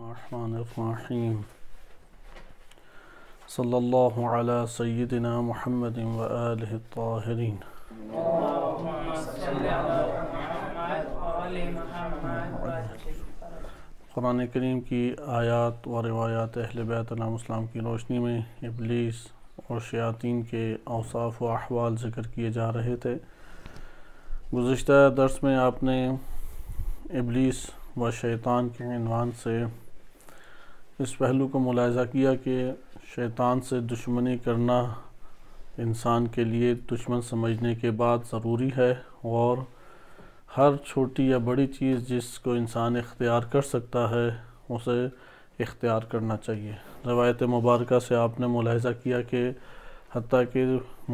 الرحمن صلی اللہ علیہ سیدنا محمد الطاہرین قرآن کریم کی آیات و روایات اہل بیت بیم السلام کی روشنی میں ابلیس اور شیاطین کے اوصاف و احوال ذکر کیے جا رہے تھے گزشتہ درس میں آپ نے ابلیس و شیطان کے عنوان سے اس پہلو کو ملاحظہ کیا کہ شیطان سے دشمنی کرنا انسان کے لیے دشمن سمجھنے کے بعد ضروری ہے اور ہر چھوٹی یا بڑی چیز جس کو انسان اختیار کر سکتا ہے اسے اختیار کرنا چاہیے روایت مبارکہ سے آپ نے ملاحظہ کیا کہ حتیٰ کہ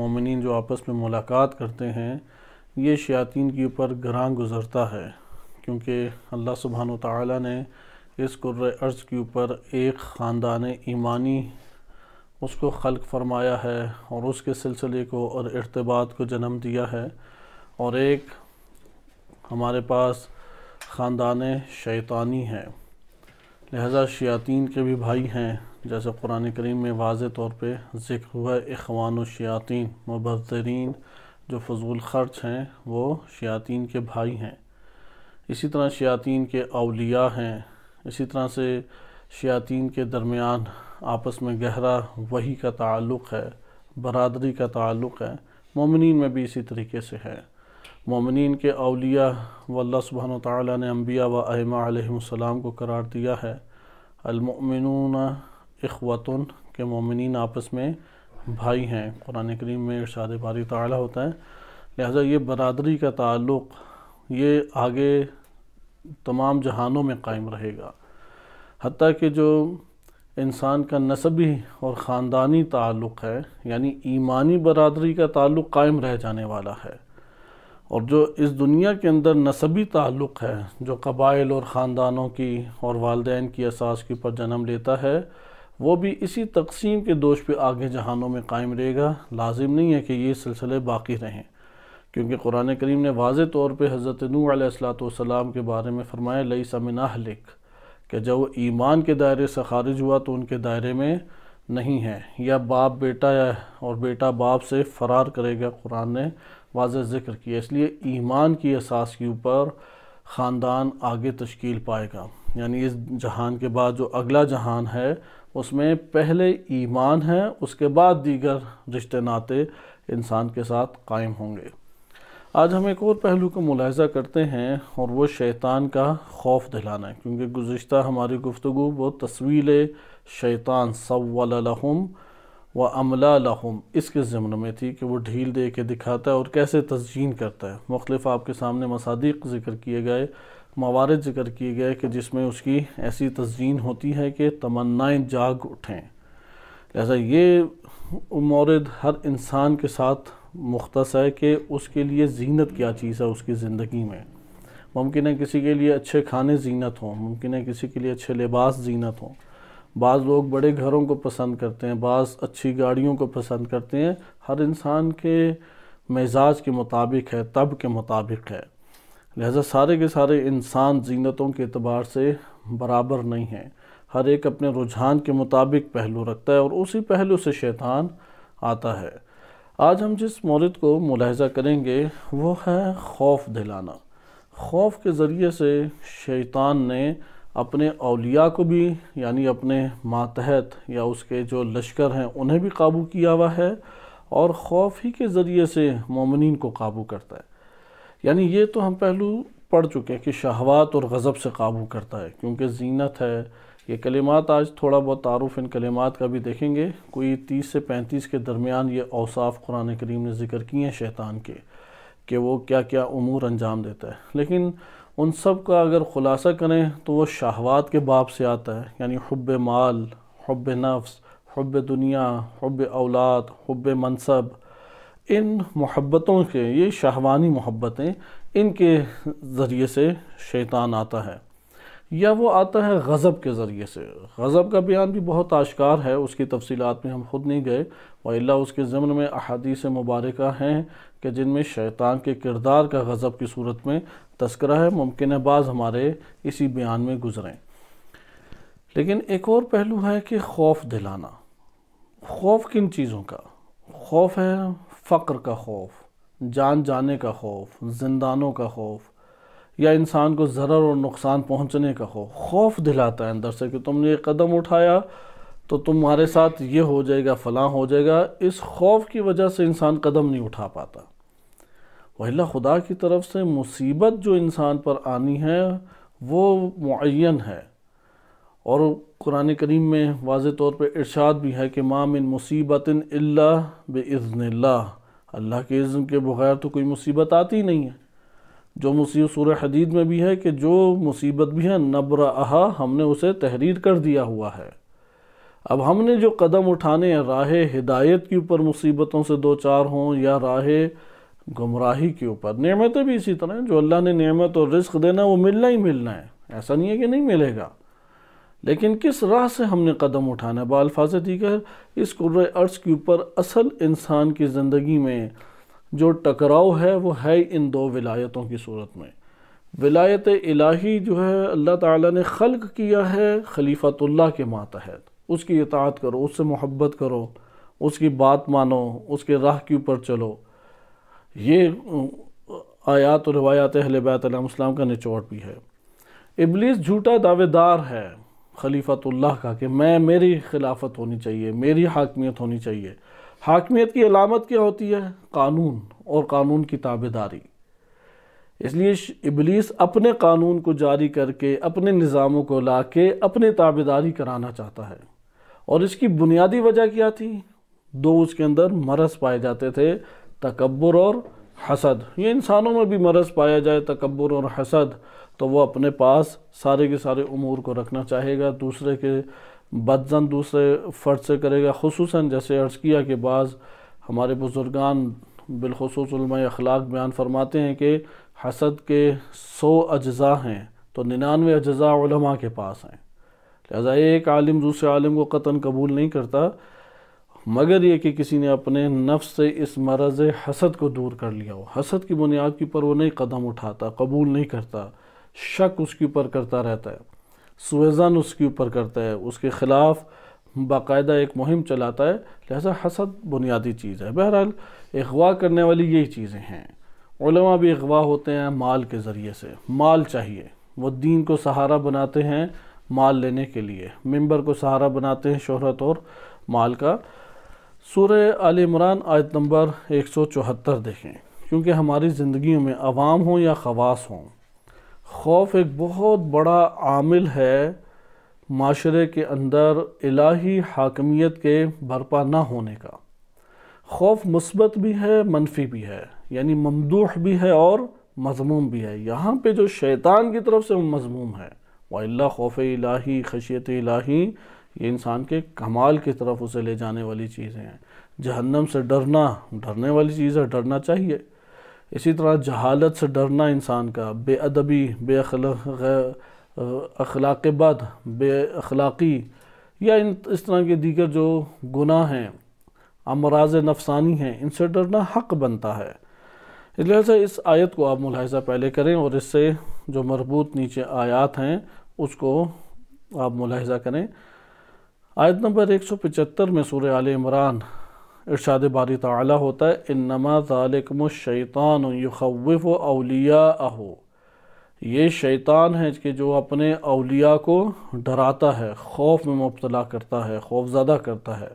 مومنین جو آپس میں ملاقات کرتے ہیں یہ شیاطین کے اوپر گراں گزرتا ہے کیونکہ اللہ سبحانہ و تعالیٰ نے اس قرآن ارض کے اوپر ایک خاندان ایمانی اس کو خلق فرمایا ہے اور اس کے سلسلے کو اور ارتباط کو جنم دیا ہے اور ایک ہمارے پاس خاندان شیطانی ہے لہذا شیاطین کے بھی بھائی ہیں جیسے قرآن کریم میں واضح طور پہ ذکر ہوا اخوان و شیاطین مبذرین جو فضول خرچ ہیں وہ شیاطین کے بھائی ہیں اسی طرح شیاطین کے اولیاء ہیں اسی طرح سے شیاطین کے درمیان آپس میں گہرا وہی کا تعلق ہے برادری کا تعلق ہے مومنین میں بھی اسی طریقے سے ہے مومنین کے اولیاء و اللہ وتعالی تعالیٰ نے انبیاء و اہمہ علیہ السلام کو قرار دیا ہے المؤمنون اخوتن کے مومنین آپس میں بھائی ہیں قرآن کریم میں ارشاد باری تعالی ہوتا ہے لہٰذا یہ برادری کا تعلق یہ آگے تمام جہانوں میں قائم رہے گا حتیٰ کہ جو انسان کا نصبی اور خاندانی تعلق ہے یعنی ایمانی برادری کا تعلق قائم رہ جانے والا ہے اور جو اس دنیا کے اندر نصبی تعلق ہے جو قبائل اور خاندانوں کی اور والدین کی اساس کی پر جنم لیتا ہے وہ بھی اسی تقسیم کے دوش پہ آگے جہانوں میں قائم رہے گا لازم نہیں ہے کہ یہ سلسلے باقی رہیں کیونکہ قرآن کریم نے واضح طور پہ حضرت نوح علیہ السلام کے بارے میں فرمایا لئی سمنا لکھ کہ جب وہ ایمان کے دائرے سے خارج ہوا تو ان کے دائرے میں نہیں ہے یا باپ بیٹا ہے اور بیٹا باپ سے فرار کرے گا قرآن نے واضح ذکر کیا اس لیے ایمان کی احساس کے اوپر خاندان آگے تشکیل پائے گا یعنی اس جہان کے بعد جو اگلا جہان ہے اس میں پہلے ایمان ہے اس کے بعد دیگر رشتے ناتے انسان کے ساتھ قائم ہوں گے آج ہم ایک اور پہلو کا ملاحظہ کرتے ہیں اور وہ شیطان کا خوف دلانا ہے کیونکہ گزشتہ ہماری گفتگو وہ تصویل شیطان سول لہم و عملہ لہم اس کے ضمن میں تھی کہ وہ ڈھیل دے کے دکھاتا ہے اور کیسے تزئین کرتا ہے مختلف آپ کے سامنے مصادیق ذکر کیے گئے موارد ذکر کیے گئے کہ جس میں اس کی ایسی تزئین ہوتی ہے کہ تمنائیں جاگ اٹھیں لہذا یہ مورد ہر انسان کے ساتھ مختص ہے کہ اس کے لیے زینت کیا چیز ہے اس کی زندگی میں ممکن ہے کسی کے لیے اچھے کھانے زینت ہوں ممکن ہے کسی کے لیے اچھے لباس زینت ہوں بعض لوگ بڑے گھروں کو پسند کرتے ہیں بعض اچھی گاڑیوں کو پسند کرتے ہیں ہر انسان کے مزاج کے مطابق ہے طب کے مطابق ہے لہذا سارے کے سارے انسان زینتوں کے اعتبار سے برابر نہیں ہیں ہر ایک اپنے رجحان کے مطابق پہلو رکھتا ہے اور اسی پہلو سے شیطان آتا ہے آج ہم جس مورد کو ملاحظہ کریں گے وہ ہے خوف دلانا خوف کے ذریعے سے شیطان نے اپنے اولیاء کو بھی یعنی اپنے ماتحت یا اس کے جو لشکر ہیں انہیں بھی قابو کیا ہوا ہے اور خوف ہی کے ذریعے سے مومنین کو قابو کرتا ہے یعنی یہ تو ہم پہلو پڑھ چکے ہیں کہ شہوات اور غضب سے قابو کرتا ہے کیونکہ زینت ہے یہ کلمات آج تھوڑا بہت تعارف ان کلمات کا بھی دیکھیں گے کوئی تیس سے پینتیس کے درمیان یہ اوصاف قرآن کریم نے ذکر کیے ہیں شیطان کے کہ وہ کیا کیا امور انجام دیتا ہے لیکن ان سب کا اگر خلاصہ کریں تو وہ شہوات کے باپ سے آتا ہے یعنی حب مال حب نفس حب دنیا حب اولاد حب منصب ان محبتوں کے یہ شہوانی محبتیں ان کے ذریعے سے شیطان آتا ہے یا وہ آتا ہے غضب کے ذریعے سے غضب کا بیان بھی بہت آشکار ہے اس کی تفصیلات میں ہم خود نہیں گئے وَإِلَّا اللہ اس کے ضمن میں احادیث مبارکہ ہیں کہ جن میں شیطان کے کردار کا غضب کی صورت میں تذکرہ ہے ممکن ہے بعض ہمارے اسی بیان میں گزریں لیکن ایک اور پہلو ہے کہ خوف دلانا خوف کن چیزوں کا خوف ہے فقر کا خوف جان جانے کا خوف زندانوں کا خوف یا انسان کو ضرر اور نقصان پہنچنے کا خوف خوف دلاتا ہے اندر سے کہ تم نے یہ قدم اٹھایا تو تمہارے ساتھ یہ ہو جائے گا فلاں ہو جائے گا اس خوف کی وجہ سے انسان قدم نہیں اٹھا پاتا وح خدا کی طرف سے مصیبت جو انسان پر آنی ہے وہ معین ہے اور قرآن کریم میں واضح طور پہ ارشاد بھی ہے کہ ما من مصیبت اللہ بے اللہ اللہ کے عزم کے بغیر تو کوئی مصیبت آتی نہیں ہے جو مصیبت سورہ حدید میں بھی ہے کہ جو مصیبت بھی ہے نبر احا ہم نے اسے تحریر کر دیا ہوا ہے اب ہم نے جو قدم اٹھانے راہ ہدایت کے اوپر مصیبتوں سے دو چار ہوں یا راہ گمراہی کے اوپر نعمتیں بھی اسی طرح ہیں جو اللہ نے نعمت اور رزق دینا وہ ملنا ہی ملنا ہے ایسا نہیں ہے کہ نہیں ملے گا لیکن کس راہ سے ہم نے قدم اٹھانا ہے بالفاظ دیگر اس قرآن عرض کے اوپر اصل انسان کی زندگی میں جو ٹکراؤ ہے وہ ہے ان دو ولایتوں کی صورت میں ولایت الہی جو ہے اللہ تعالیٰ نے خلق کیا ہے خلیفۃ اللہ کے ماتحت اس کی اطاعت کرو اس سے محبت کرو اس کی بات مانو اس کے راہ کے اوپر چلو یہ آیات و روایات اہل علیہ السلام کا نچوڑ بھی ہے ابلیس جھوٹا دعوے دار ہے خلیفت اللہ کا کہ میں میری خلافت ہونی چاہیے میری حاکمیت ہونی چاہیے حاکمیت کی علامت کیا ہوتی ہے قانون اور قانون کی تابداری داری اس لیے ابلیس اپنے قانون کو جاری کر کے اپنے نظاموں کو لا کے اپنے تابداری داری کرانا چاہتا ہے اور اس کی بنیادی وجہ کیا تھی دو اس کے اندر مرض پائے جاتے تھے تکبر اور حسد یہ انسانوں میں بھی مرض پایا جائے تکبر اور حسد تو وہ اپنے پاس سارے کے سارے امور کو رکھنا چاہے گا دوسرے کے بدزن دوسرے فرد سے کرے گا خصوصاً جیسے کیا کہ بعض ہمارے بزرگان بالخصوص علماء اخلاق بیان فرماتے ہیں کہ حسد کے سو اجزاء ہیں تو ننانوے اجزاء علماء کے پاس ہیں لہذا ایک عالم دوسرے عالم کو قطن قبول نہیں کرتا مگر یہ کہ کسی نے اپنے نفس سے اس مرض حسد کو دور کر لیا ہو حسد کی بنیاد کے اوپر وہ نہیں قدم اٹھاتا قبول نہیں کرتا شک اس کے اوپر کرتا رہتا ہے سویزن اس کے اوپر کرتا ہے اس کے خلاف باقاعدہ ایک مہم چلاتا ہے لہذا حسد بنیادی چیز ہے بہرحال اغوا کرنے والی یہی چیزیں ہیں علماء بھی اغوا ہوتے ہیں مال کے ذریعے سے مال چاہیے وہ دین کو سہارا بناتے ہیں مال لینے کے لیے ممبر کو سہارا بناتے ہیں شہرت اور مال کا سورہ آل عمران آیت نمبر 174 دیکھیں کیونکہ ہماری زندگیوں میں عوام ہوں یا خواص ہوں خوف ایک بہت بڑا عامل ہے معاشرے کے اندر الہی حاکمیت کے برپا نہ ہونے کا خوف مثبت بھی ہے منفی بھی ہے یعنی ممدوح بھی ہے اور مضموم بھی ہے یہاں پہ جو شیطان کی طرف سے وہ مضموم ہے وا اللہ خوف الہی خشیت الہی یہ انسان کے کمال کی طرف اسے لے جانے والی چیزیں ہیں جہنم سے ڈرنا ڈرنے والی چیز ہے ڈرنا چاہیے اسی طرح جہالت سے ڈرنا انسان کا بے ادبی بے اخلاق بد بے اخلاقی یا اس طرح کے دیگر جو گناہ ہیں امراض نفسانی ہیں ان سے ڈرنا حق بنتا ہے لہٰذا اس آیت کو آپ ملاحظہ پہلے کریں اور اس سے جو مربوط نیچے آیات ہیں اس کو آپ ملاحظہ کریں آیت نمبر 175 میں سورہ آل عمران ارشاد باری تعالی ہوتا ہے انما ذالکم الشیطان یخوف شیطان یہ اولیاء یہ شیطان ہے کہ جو اپنے اولیاء کو ڈراتا ہے خوف میں مبتلا کرتا ہے خوف زدہ کرتا ہے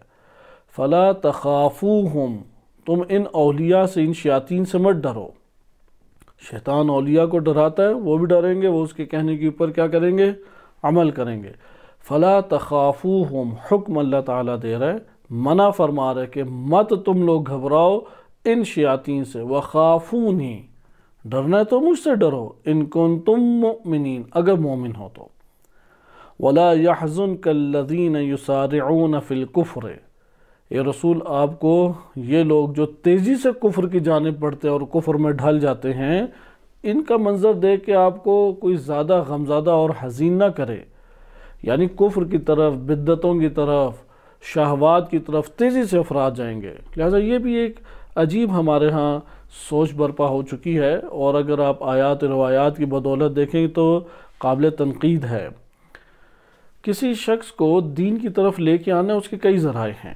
فلا تخافوہم تم ان اولیاء سے ان شیاطین سے مت ڈرو شیطان اولیاء کو ڈراتا ہے وہ بھی ڈریں گے وہ اس کے کہنے کے اوپر کیا کریں گے عمل کریں گے فلا تخافوہم حکم اللہ تعالیٰ دے رہے منع فرما رہے کہ مت تم لوگ گھبراؤ ان شیاطین سے وخافون ہی ڈرنا ہے تو مجھ سے ڈرو ان کن تم مؤمنین اگر مومن ہو تو ولا يَحْزُنْكَ الَّذِينَ يُسَارِعُونَ فِي الْكُفْرِ یہ رسول آپ کو یہ لوگ جو تیزی سے کفر کی جانب پڑھتے اور کفر میں ڈھل جاتے ہیں ان کا منظر دے کے آپ کو کوئی زیادہ غمزادہ اور حزین نہ کرے یعنی کفر کی طرف بدتوں کی طرف شہوات کی طرف تیزی سے افراد جائیں گے لہذا یہ بھی ایک عجیب ہمارے ہاں سوچ برپا ہو چکی ہے اور اگر آپ آیات روایات کی بدولت دیکھیں تو قابل تنقید ہے کسی شخص کو دین کی طرف لے کے آنا اس کے کئی ذرائع ہیں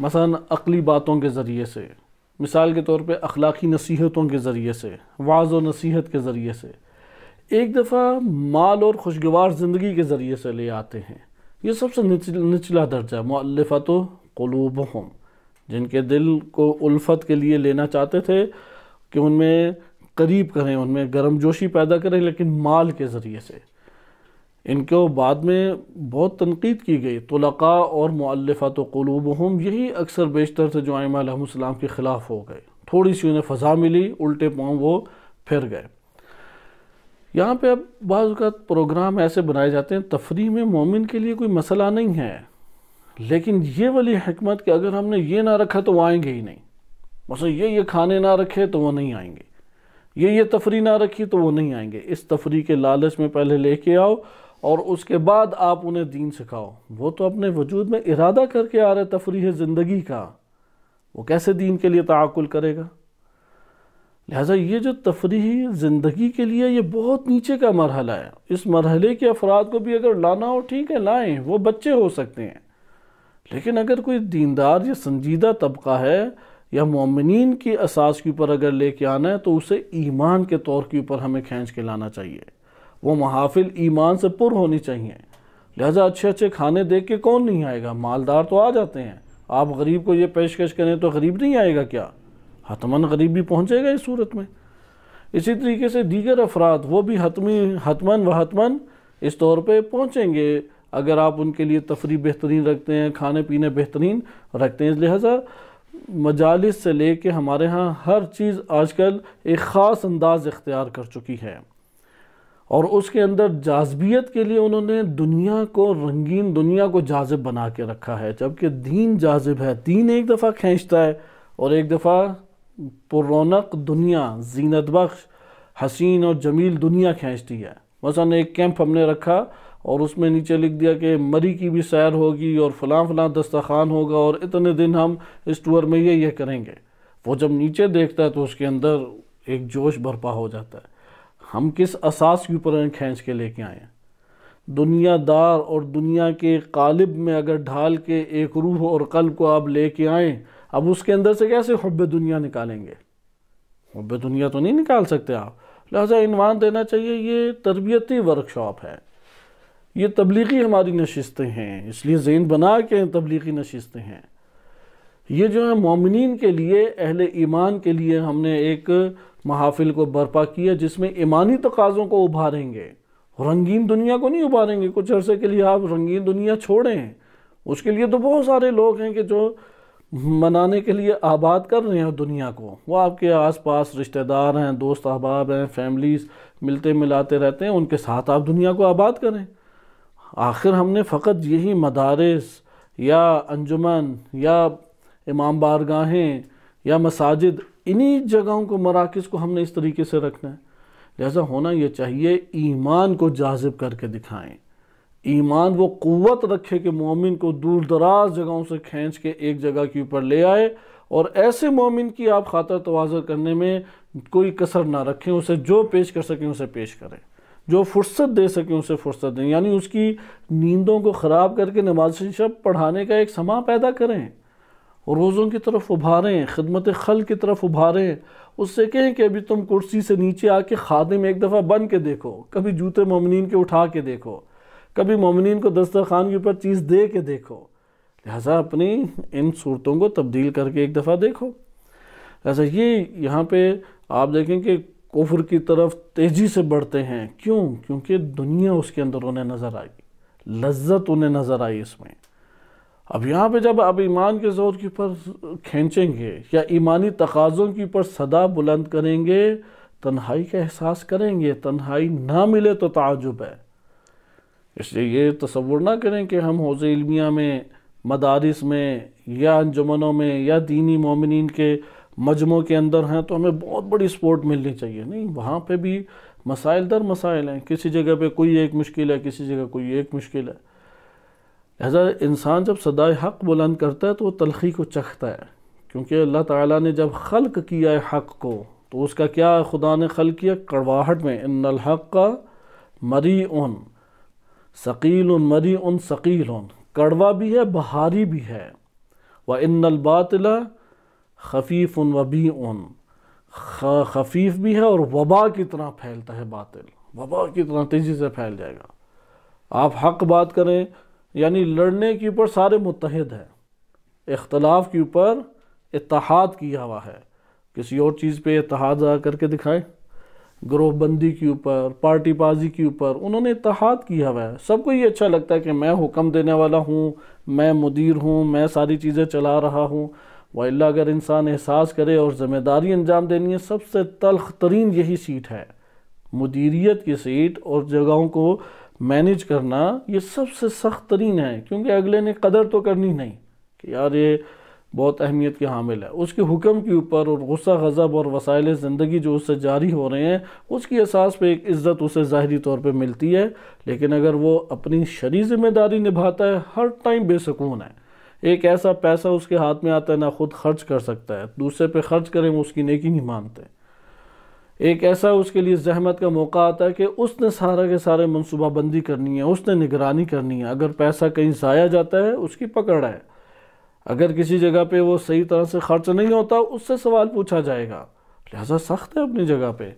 مثلا عقلی باتوں کے ذریعے سے مثال کے طور پہ اخلاقی نصیحتوں کے ذریعے سے وعض و نصیحت کے ذریعے سے ایک دفعہ مال اور خوشگوار زندگی کے ذریعے سے لے آتے ہیں یہ سب سے نچلا درجہ ہے و قلوبہم جن کے دل کو الفت کے لیے لینا چاہتے تھے کہ ان میں قریب کریں ان میں گرم جوشی پیدا کریں لیکن مال کے ذریعے سے ان کو بعد میں بہت تنقید کی گئی طلقاء اور مؤلفت و یہی اکثر بیشتر تھے جو آئمہ علیہ السلام کے خلاف ہو گئے تھوڑی سی انہیں فضا ملی الٹے پاؤں وہ پھر گئے یہاں پہ اب بعض اوقات پروگرام ایسے بنائے جاتے ہیں تفریح میں مومن کے لیے کوئی مسئلہ نہیں ہے لیکن یہ والی حکمت کہ اگر ہم نے یہ نہ رکھا تو وہ آئیں گے ہی نہیں مثلا یہ یہ کھانے نہ رکھے تو وہ نہیں آئیں گے یہ یہ تفریح نہ رکھی تو وہ نہیں آئیں گے اس تفریح کے لالچ میں پہلے لے کے آؤ اور اس کے بعد آپ انہیں دین سکھاؤ وہ تو اپنے وجود میں ارادہ کر کے آ رہے تفریح زندگی کا وہ کیسے دین کے لیے تعاقل کرے گا لہٰذا یہ جو تفریحی زندگی کے لیے یہ بہت نیچے کا مرحلہ ہے اس مرحلے کے افراد کو بھی اگر لانا ہو ٹھیک ہے لائیں وہ بچے ہو سکتے ہیں لیکن اگر کوئی دیندار یا سنجیدہ طبقہ ہے یا مومنین کی اساس کے اوپر اگر لے کے آنا ہے تو اسے ایمان کے طور کے اوپر ہمیں کھینچ کے لانا چاہیے وہ محافل ایمان سے پر ہونی چاہیے لہٰذا اچھے اچھے کھانے دیکھ کے کون نہیں آئے گا مالدار تو آ جاتے ہیں آپ غریب کو یہ پیشکش کریں تو غریب نہیں آئے گا کیا حتماً غریب بھی پہنچے گا اس صورت میں اسی طریقے سے دیگر افراد وہ بھی حتماً و حتماً اس طور پہ پہنچیں گے اگر آپ ان کے لیے تفریح بہترین رکھتے ہیں کھانے پینے بہترین رکھتے ہیں لہٰذا مجالس سے لے کے ہمارے ہاں ہر چیز آج کل ایک خاص انداز اختیار کر چکی ہے اور اس کے اندر جاذبیت کے لیے انہوں نے دنیا کو رنگین دنیا کو جازب بنا کے رکھا ہے جبکہ دین جازب ہے دین ایک دفعہ کھینچتا ہے اور ایک دفعہ پرونق دنیا زینت بخش حسین اور جمیل دنیا کھینچتی ہے مثلا ایک کیمپ ہم نے رکھا اور اس میں نیچے لکھ دیا کہ مری کی بھی سیر ہوگی اور فلاں فلاں دستخان ہوگا اور اتنے دن ہم اس ٹور میں یہ یہ کریں گے وہ جب نیچے دیکھتا ہے تو اس کے اندر ایک جوش برپا ہو جاتا ہے ہم کس اساس کے اوپر کھینچ کے لے کے آئے ہیں دنیا دار اور دنیا کے قالب میں اگر ڈھال کے ایک روح اور قلب کو آپ لے کے آئیں اب اس کے اندر سے کیسے حب دنیا نکالیں گے حب دنیا تو نہیں نکال سکتے آپ لہٰذا انوان دینا چاہیے یہ تربیتی ورکشاپ ہے یہ تبلیغی ہماری نشستیں ہیں اس لیے ذہن بنا کے تبلیغی نشستیں ہیں یہ جو ہے مومنین کے لیے اہل ایمان کے لیے ہم نے ایک محافل کو برپا کیا جس میں ایمانی تقاضوں کو ابھاریں گے رنگین دنیا کو نہیں ابھاریں گے کچھ عرصے کے لیے آپ رنگین دنیا چھوڑیں اس کے لیے تو بہت سارے لوگ ہیں کہ جو منانے کے لیے آباد کر رہے ہیں دنیا کو وہ آپ کے آس پاس رشتہ دار ہیں دوست احباب ہیں فیملیز ملتے ملاتے رہتے ہیں ان کے ساتھ آپ دنیا کو آباد کریں آخر ہم نے فقط یہی مدارس یا انجمن یا امام بارگاہیں یا مساجد انہی جگہوں کو مراکز کو ہم نے اس طریقے سے رکھنا ہے لہذا ہونا یہ چاہیے ایمان کو جاذب کر کے دکھائیں ایمان وہ قوت رکھے کہ مومن کو دور دراز جگہوں سے کھینچ کے ایک جگہ کے اوپر لے آئے اور ایسے مومن کی آپ خاطر توازر کرنے میں کوئی کسر نہ رکھیں اسے جو پیش کر سکیں اسے پیش کریں جو فرصت دے سکیں اسے فرصت دیں یعنی اس کی نیندوں کو خراب کر کے نماز شب پڑھانے کا ایک سما پیدا کریں روزوں کی طرف ابھاریں خدمت خل کی طرف ابھاریں اس سے کہیں کہ ابھی تم کرسی سے نیچے آ کے خادم ایک دفعہ بن کے دیکھو کبھی جوتے مومنین کے اٹھا کے دیکھو کبھی مومنین کو دسترخوان کے اوپر چیز دے کے دیکھو لہٰذا اپنی ان صورتوں کو تبدیل کر کے ایک دفعہ دیکھو لہٰذا یہاں پہ آپ دیکھیں کہ کفر کی طرف تیزی سے بڑھتے ہیں کیوں کیونکہ دنیا اس کے اندر انہیں نظر آئی لذت انہیں نظر آئی اس میں اب یہاں پہ جب آپ ایمان کے زور کے اوپر کھینچیں گے یا ایمانی تقاضوں کے اوپر صدا بلند کریں گے تنہائی کا احساس کریں گے تنہائی نہ ملے تو تعجب ہے اس لیے یہ تصور نہ کریں کہ ہم حوض علمیہ میں مدارس میں یا انجمنوں میں یا دینی مومنین کے مجموع کے اندر ہیں تو ہمیں بہت بڑی سپورٹ ملنی چاہیے نہیں وہاں پہ بھی مسائل در مسائل ہیں کسی جگہ پہ کوئی ایک مشکل ہے کسی جگہ کوئی ایک مشکل ہے لہذا انسان جب سدائے حق بلند کرتا ہے تو وہ تلخی کو چکھتا ہے کیونکہ اللہ تعالیٰ نے جب خلق کیا ہے حق کو تو اس کا کیا خدا نے خلق کیا کڑواہٹ میں ان الحق کا مری ثقیل مری ان ثقیل کڑوا بھی ہے بہاری بھی ہے و ان خفیف ان وبی ان خفیف بھی ہے اور وبا کی طرح پھیلتا ہے باطل وبا کی طرح تیزی سے پھیل جائے گا آپ حق بات کریں یعنی لڑنے کے اوپر سارے متحد ہیں اختلاف کے اوپر اتحاد کیا ہوا ہے کسی اور چیز پہ اتحاد کر کے دکھائیں گروہ بندی کے اوپر پارٹی بازی کے اوپر انہوں نے اتحاد کیا ہوا ہے سب کو یہ اچھا لگتا ہے کہ میں حکم دینے والا ہوں میں مدیر ہوں میں ساری چیزیں چلا رہا ہوں اگر انسان احساس کرے اور ذمہ داری انجام دینی ہے سب سے تلخ ترین یہی سیٹ ہے مدیریت کی سیٹ اور جگہوں کو مینج کرنا یہ سب سے سخت ترین ہے کیونکہ اگلے نے قدر تو کرنی نہیں کہ یار یہ بہت اہمیت کے حامل ہے اس کے حکم کے اوپر اور غصہ غضب اور وسائل زندگی جو اس سے جاری ہو رہے ہیں اس کی اساس پہ ایک عزت اسے ظاہری طور پہ ملتی ہے لیکن اگر وہ اپنی شرع ذمہ داری نبھاتا ہے ہر ٹائم بے سکون ہے ایک ایسا پیسہ اس کے ہاتھ میں آتا ہے نہ خود خرچ کر سکتا ہے دوسرے پہ خرچ کریں وہ اس کی نیکی نہیں مانتے ایک ایسا اس کے لیے زحمت کا موقع آتا ہے کہ اس نے سارا کے سارے منصوبہ بندی کرنی ہے اس نے نگرانی کرنی ہے اگر پیسہ کہیں ضائع جاتا ہے اس کی پکڑ ہے اگر کسی جگہ پہ وہ صحیح طرح سے خرچ نہیں ہوتا اس سے سوال پوچھا جائے گا لہذا سخت ہے اپنی جگہ پہ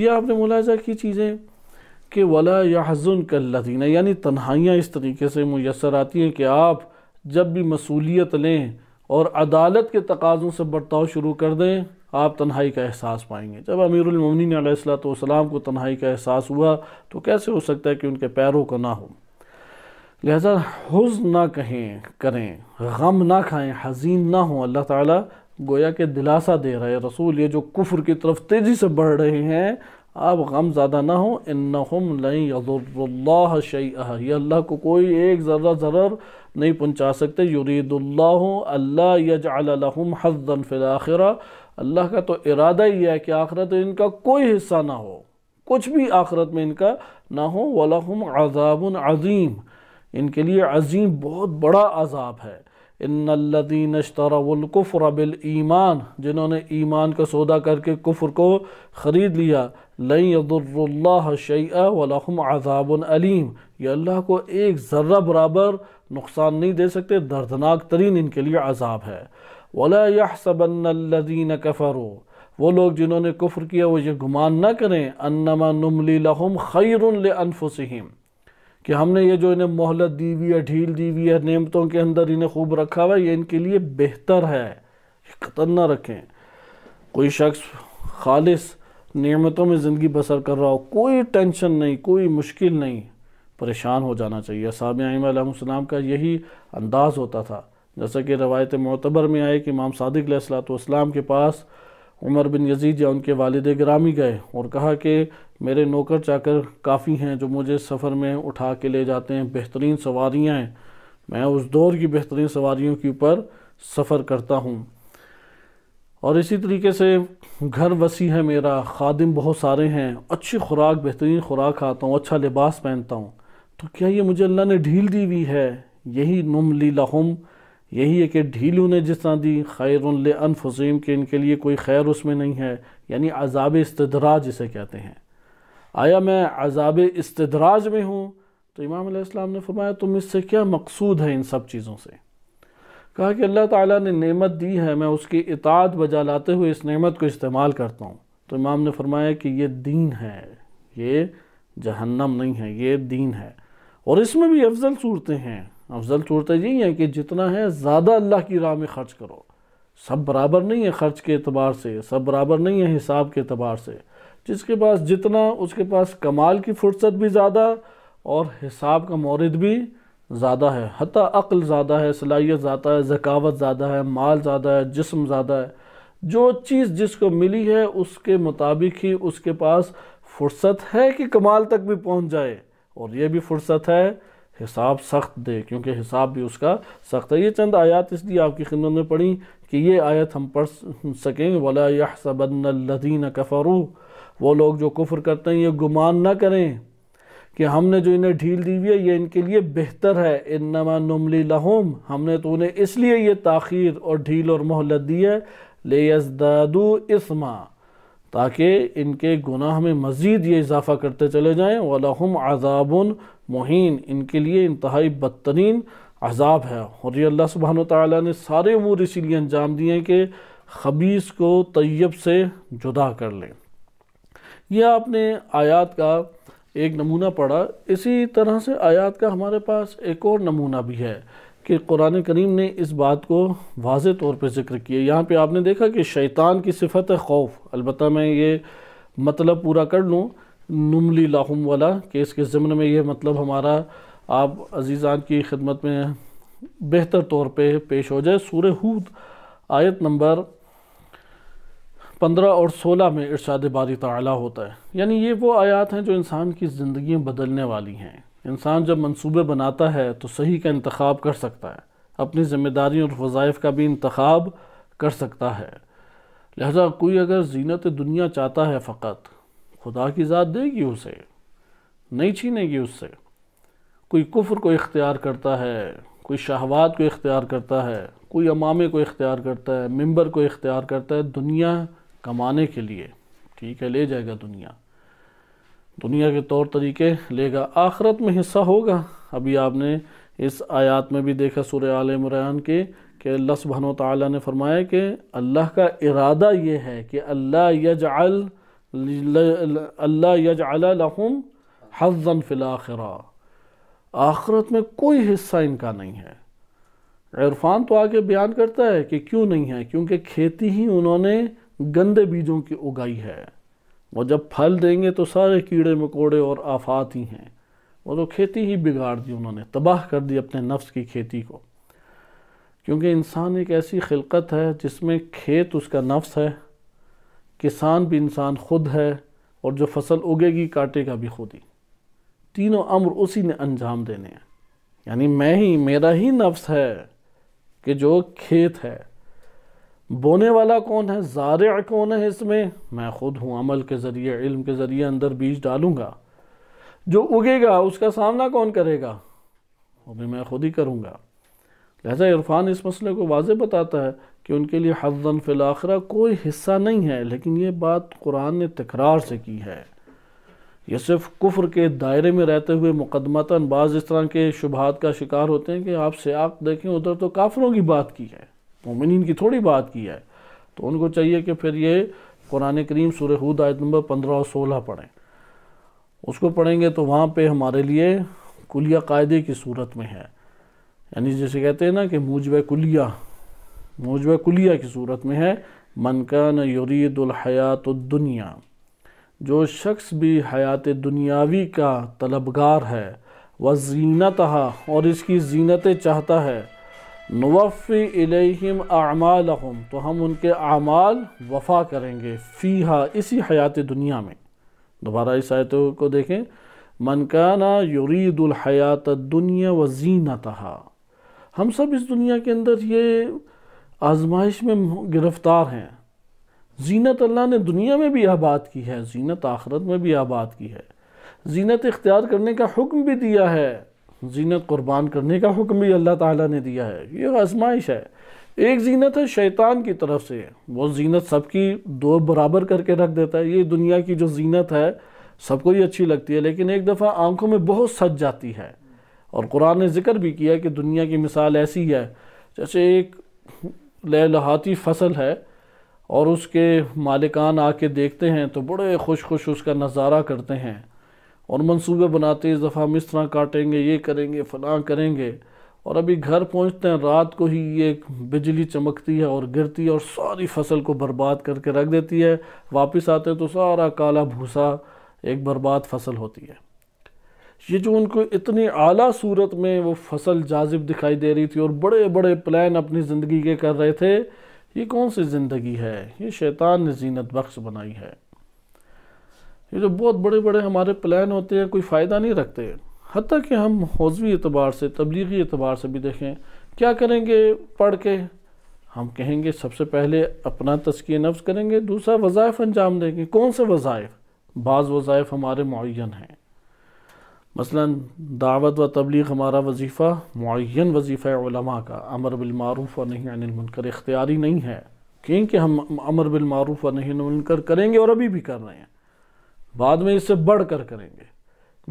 یہ آپ نے ملاحظہ کی چیزیں کہ ولا یحزن حضن کل یعنی تنہائیاں اس طریقے سے میسر آتی ہیں کہ آپ جب بھی مصولیت لیں اور عدالت کے تقاضوں سے برتاؤ شروع کر دیں آپ تنہائی کا احساس پائیں گے جب امیر المومنین علیہ السلام والسلام کو تنہائی کا احساس ہوا تو کیسے ہو سکتا ہے کہ ان کے پیروں کا نہ ہو لہذا حزن نہ کہیں کریں غم نہ کھائیں حزین نہ ہوں اللہ تعالیٰ گویا کہ دلاسہ دے رہے رسول یہ جو کفر کی طرف تیزی سے بڑھ رہے ہیں آپ غم زیادہ نہ ہوں انہم لن یضر اللہ شیئہ یہ اللہ کو کوئی ایک ذرہ ضرر نہیں پہنچا سکتے یرید اللہ اللہ یجعل لہم حظا فی الاخرہ اللہ کا تو ارادہ ہی ہے کہ آخرت ان کا کوئی حصہ نہ ہو کچھ بھی آخرت میں ان کا نہ ہو وَلَهُمْ عَذَابٌ عَظِيمٌ ان کے لئے عظیم بہت بڑا عذاب ہے اِنَّ الَّذِينَ اشْتَرَوُ الْكُفْرَ بِالْایمَانِ جنہوں نے ایمان کا سودا کر کے کفر کو خرید لیا لَنْ يَضُرُّ اللَّهَ شَيْئَا وَلَهُمْ عَذَابٌ عَلِيمٌ یہ اللہ کو ایک ذرہ برابر نقصان نہیں دے سکتے دردناک ترین ان کے لئے عذاب ہے وَلَا يَحْسَبَنَّ الَّذِينَ كَفَرُوا وہ لوگ جنہوں نے کفر کیا وہ یہ گمان نہ کریں اَنَّمَا نُمْلِ لَهُمْ خَيْرٌ لِأَنفُسِهِمْ کہ ہم نے یہ جو انہیں مہلت دی ہوئی ہے ڈھیل دی ہوئی ہے نعمتوں کے اندر انہیں خوب رکھا ہوا یہ ان کے لیے بہتر ہے قطر نہ رکھیں کوئی شخص خالص نعمتوں میں زندگی بسر کر رہا ہو کوئی ٹینشن نہیں کوئی مشکل نہیں پریشان ہو جانا چاہیے صحابہ آئیم علیہ السلام کا یہی انداز ہوتا تھا جیسا کہ روایت معتبر میں آئے کہ امام صادق علیہ السلام کے پاس عمر بن یزید یا ان کے والد گرامی گئے اور کہا کہ میرے نوکر چاکر کافی ہیں جو مجھے سفر میں اٹھا کے لے جاتے ہیں بہترین سواریاں ہیں میں اس دور کی بہترین سواریوں کے اوپر سفر کرتا ہوں اور اسی طریقے سے گھر وسیع ہے میرا خادم بہت سارے ہیں اچھی خوراک بہترین خوراک کھاتا ہوں اچھا لباس پہنتا ہوں تو کیا یہ مجھے اللہ نے ڈھیل دی ہوئی ہے یہی نم لی لہم یہی ہے کہ ڈھیلوں نے جس طرح دی خیر فضیم کہ ان کے لیے کوئی خیر اس میں نہیں ہے یعنی عذاب استدراج اسے کہتے ہیں آیا میں عذاب استدراج میں ہوں تو امام علیہ السلام نے فرمایا تم اس سے کیا مقصود ہے ان سب چیزوں سے کہا کہ اللہ تعالیٰ نے نعمت دی ہے میں اس کی اطاعت بجا لاتے ہوئے اس نعمت کو استعمال کرتا ہوں تو امام نے فرمایا کہ یہ دین ہے یہ جہنم نہیں ہے یہ دین ہے اور اس میں بھی افضل صورتیں ہیں افضل صورت یہی ہے کہ جتنا ہے زیادہ اللہ کی راہ میں خرچ کرو سب برابر نہیں ہے خرچ کے اعتبار سے سب برابر نہیں ہے حساب کے اعتبار سے جس کے پاس جتنا اس کے پاس کمال کی فرصت بھی زیادہ اور حساب کا مورد بھی زیادہ ہے حتیٰ عقل زیادہ ہے صلاحیت زیادہ ہے ذکاوت زیادہ ہے مال زیادہ ہے جسم زیادہ ہے جو چیز جس کو ملی ہے اس کے مطابق ہی اس کے پاس فرصت ہے کہ کمال تک بھی پہنچ جائے اور یہ بھی فرصت ہے حساب سخت دے کیونکہ حساب بھی اس کا سخت ہے یہ چند آیات اس لیے آپ کی خدمت میں پڑھیں کہ یہ آیت ہم پڑھ سکیں وَلَا يَحْسَبَنَّ الَّذِينَ كَفَرُوا وہ لوگ جو کفر کرتے ہیں یہ گمان نہ کریں کہ ہم نے جو انہیں ڈھیل دی ہوئی ہے یہ ان کے لیے بہتر ہے اِنَّمَا نُمْلِ نملی لہم ہم نے تو انہیں اس لیے یہ تاخیر اور ڈھیل اور مہلت دی ہے لِيَزْدَادُوا اس اسما تاکہ ان کے گناہ میں مزید یہ اضافہ کرتے چلے جائیں وَلَهُمْ عَذَابٌ مہین ان کے لیے انتہائی بدترین عذاب ہے اور یہ اللہ سبحانہ وتعالی نے سارے امور اسی لیے انجام دیے ہیں کہ خبیص کو طیب سے جدا کر لیں یہ آپ نے آیات کا ایک نمونہ پڑھا اسی طرح سے آیات کا ہمارے پاس ایک اور نمونہ بھی ہے کہ قرآن کریم نے اس بات کو واضح طور پہ ذکر کیا یہاں پہ آپ نے دیکھا کہ شیطان کی صفت خوف البتہ میں یہ مطلب پورا کر لوں نملی لاہم والا کہ اس کے ضمن میں یہ مطلب ہمارا آپ عزیزان کی خدمت میں بہتر طور پہ پیش ہو جائے سورہ حود آیت نمبر پندرہ اور سولہ میں ارشاد باری تعالیٰ ہوتا ہے یعنی یہ وہ آیات ہیں جو انسان کی زندگیاں بدلنے والی ہیں انسان جب منصوبے بناتا ہے تو صحیح کا انتخاب کر سکتا ہے اپنی ذمہ داری اور وظائف کا بھی انتخاب کر سکتا ہے لہذا کوئی اگر زینت دنیا چاہتا ہے فقط خدا کی ذات دے گی اسے نہیں چھینے گی اس سے کوئی کفر کو اختیار کرتا ہے کوئی شہوات کو اختیار کرتا ہے کوئی امامے کو اختیار کرتا ہے ممبر کو اختیار کرتا ہے دنیا کمانے کے لیے ٹھیک ہے لے جائے گا دنیا دنیا کے طور طریقے لے گا آخرت میں حصہ ہوگا ابھی آپ نے اس آیات میں بھی دیکھا سورہ آل عمران کے کہ اللہ سبحانہ و تعالیٰ نے فرمایا کہ اللہ کا ارادہ یہ ہے کہ اللہ یجعل اللہ یا فی فلاخرا آخرت میں کوئی حصہ ان کا نہیں ہے عرفان تو آگے بیان کرتا ہے کہ کیوں نہیں ہے کیونکہ کھیتی ہی انہوں نے گندے بیجوں کی اگائی ہے وہ جب پھل دیں گے تو سارے کیڑے مکوڑے اور آفات ہی ہیں وہ تو کھیتی ہی بگاڑ دی انہوں نے تباہ کر دی اپنے نفس کی کھیتی کو کیونکہ انسان ایک ایسی خلقت ہے جس میں کھیت اس کا نفس ہے کسان بھی انسان خود ہے اور جو فصل اگے گی کاٹے گا بھی خود ہی تینوں امر اسی نے انجام دینے ہیں یعنی میں ہی میرا ہی نفس ہے کہ جو کھیت ہے بونے والا کون ہے زارع کون ہے اس میں میں خود ہوں عمل کے ذریعے علم کے ذریعے اندر بیج ڈالوں گا جو اگے گا اس کا سامنا کون کرے گا وہ بھی میں خود ہی کروں گا لہذا عرفان اس مسئلے کو واضح بتاتا ہے کہ ان کے لیے حضن فی الاخرہ کوئی حصہ نہیں ہے لیکن یہ بات قرآن نے تقرار سے کی ہے یہ صرف کفر کے دائرے میں رہتے ہوئے مقدمتاً بعض اس طرح کے شبہات کا شکار ہوتے ہیں کہ آپ سیاق دیکھیں ادھر تو کافروں کی بات کی ہے مومنین کی تھوڑی بات کی ہے تو ان کو چاہیے کہ پھر یہ قرآن کریم سورہ حود آیت نمبر پندرہ اور سولہ پڑھیں اس کو پڑھیں گے تو وہاں پہ ہمارے لیے کلیہ قاعدے کی صورت میں ہے یعنی جیسے کہتے ہیں نا کہ موجب کلیہ موجب کلیہ کی صورت میں ہے من کان یرید الحیات الدنیا جو شخص بھی حیات دنیاوی کا طلبگار ہے وہ زینتہا اور اس کی زینتیں چاہتا ہے نوفی الیہم اعمالہم تو ہم ان کے اعمال وفا کریں گے فیہا اسی حیات دنیا میں دوبارہ اس آیتوں کو دیکھیں من کانا یرید الحیات الدنیا و زینتہا ہم سب اس دنیا کے اندر یہ آزمائش میں گرفتار ہیں زینت اللہ نے دنیا میں بھی آباد کی ہے زینت آخرت میں بھی آباد کی ہے زینت اختیار کرنے کا حکم بھی دیا ہے زینت قربان کرنے کا حکم بھی اللہ تعالیٰ نے دیا ہے یہ آزمائش ہے ایک زینت ہے شیطان کی طرف سے وہ زینت سب کی دو برابر کر کے رکھ دیتا ہے یہ دنیا کی جو زینت ہے سب کو یہ اچھی لگتی ہے لیکن ایک دفعہ آنکھوں میں بہت سج جاتی ہے اور قرآن نے ذکر بھی کیا کہ دنیا کی مثال ایسی ہے جیسے ایک لہلہاتی فصل ہے اور اس کے مالکان آ کے دیکھتے ہیں تو بڑے خوش خوش اس کا نظارہ کرتے ہیں اور منصوبے بناتے اس دفعہ طرح کاٹیں گے یہ کریں گے فلاں کریں گے اور ابھی گھر پہنچتے ہیں رات کو ہی یہ بجلی چمکتی ہے اور گرتی ہے اور ساری فصل کو برباد کر کے رکھ دیتی ہے واپس آتے تو سارا کالا بھوسا ایک برباد فصل ہوتی ہے یہ جو ان کو اتنی اعلیٰ صورت میں وہ فصل جازب دکھائی دے رہی تھی اور بڑے بڑے پلان اپنی زندگی کے کر رہے تھے یہ کون سی زندگی ہے یہ شیطان نے زینت بخش بنائی ہے یہ جو بہت بڑے بڑے ہمارے پلان ہوتے ہیں کوئی فائدہ نہیں رکھتے حتیٰ کہ ہم حوضوی اعتبار سے تبلیغی اعتبار سے بھی دیکھیں کیا کریں گے پڑھ کے ہم کہیں گے سب سے پہلے اپنا تسکیہ نفس کریں گے دوسرا وظائف انجام دیں گے کون سے وظائف بعض وظائف ہمارے معین ہیں مثلا دعوت و تبلیغ ہمارا وظیفہ معین وظیفہ علماء کا امر بالمعروف و نہیں عن المنکر اختیاری نہیں ہے کیونکہ ہم امر بالمعروف و نہیں عن المنکر کریں گے اور ابھی بھی کر رہے ہیں بعد میں اس سے بڑھ کر کریں گے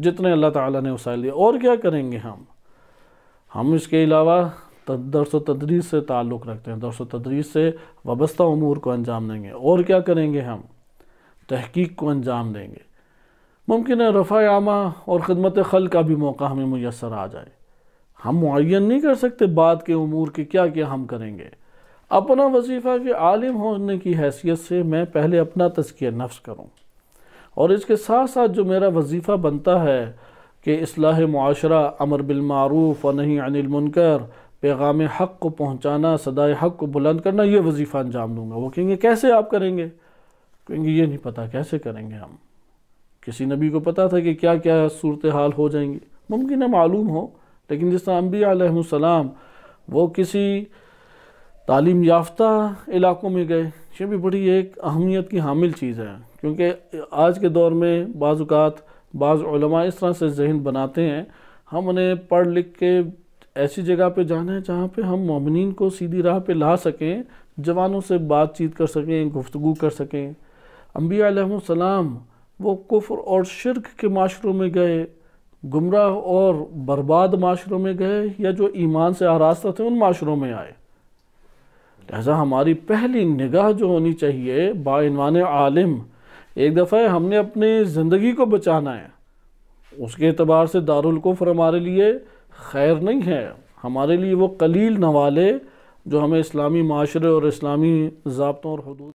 جتنے اللہ تعالیٰ نے وسائل دیا اور کیا کریں گے ہم ہم اس کے علاوہ درس و تدریس سے تعلق رکھتے ہیں درس و تدریس سے وابستہ امور کو انجام دیں گے اور کیا کریں گے ہم تحقیق کو انجام دیں گے ممکن ہے رفع عامہ اور خدمت خل کا بھی موقع ہمیں میسر آ جائے ہم معین نہیں کر سکتے بعد کے امور کے کیا کیا ہم کریں گے اپنا وظیفہ کے عالم ہونے کی حیثیت سے میں پہلے اپنا تذکیہ نفس کروں اور اس کے ساتھ ساتھ جو میرا وظیفہ بنتا ہے کہ اصلاح معاشرہ امر بالمعروف و نہیں عن المنکر پیغام حق کو پہنچانا صدائے حق کو بلند کرنا یہ وظیفہ انجام دوں گا وہ کہیں گے کیسے آپ کریں گے کہیں گے یہ نہیں پتہ کیسے کریں گے ہم کسی نبی کو پتا تھا کہ کیا کیا صورتحال ہو جائیں گی ممکن ہے معلوم ہو لیکن جس طرح انبیاء علیہ السلام وہ کسی تعلیم یافتہ علاقوں میں گئے یہ بھی بڑی ایک اہمیت کی حامل چیز ہے کیونکہ آج کے دور میں بعض اوقات بعض علماء اس طرح سے ذہن بناتے ہیں ہم انہیں پڑھ لکھ کے ایسی جگہ پہ جانا ہے جہاں پہ ہم مومنین کو سیدھی راہ پہ لا سکیں جوانوں سے بات چیت کر سکیں گفتگو کر سکیں انبیاء علیہ السلام وہ کفر اور شرک کے معاشروں میں گئے گمراہ اور برباد معاشروں میں گئے یا جو ایمان سے آراستہ تھے ان معاشروں میں آئے لہذا ہماری پہلی نگاہ جو ہونی چاہیے باعین عالم ایک دفعہ ہم نے اپنے زندگی کو بچانا ہے اس کے اعتبار سے الکفر ہمارے لیے خیر نہیں ہے ہمارے لیے وہ قلیل نوالے جو ہمیں اسلامی معاشرے اور اسلامی ضابطوں اور حدود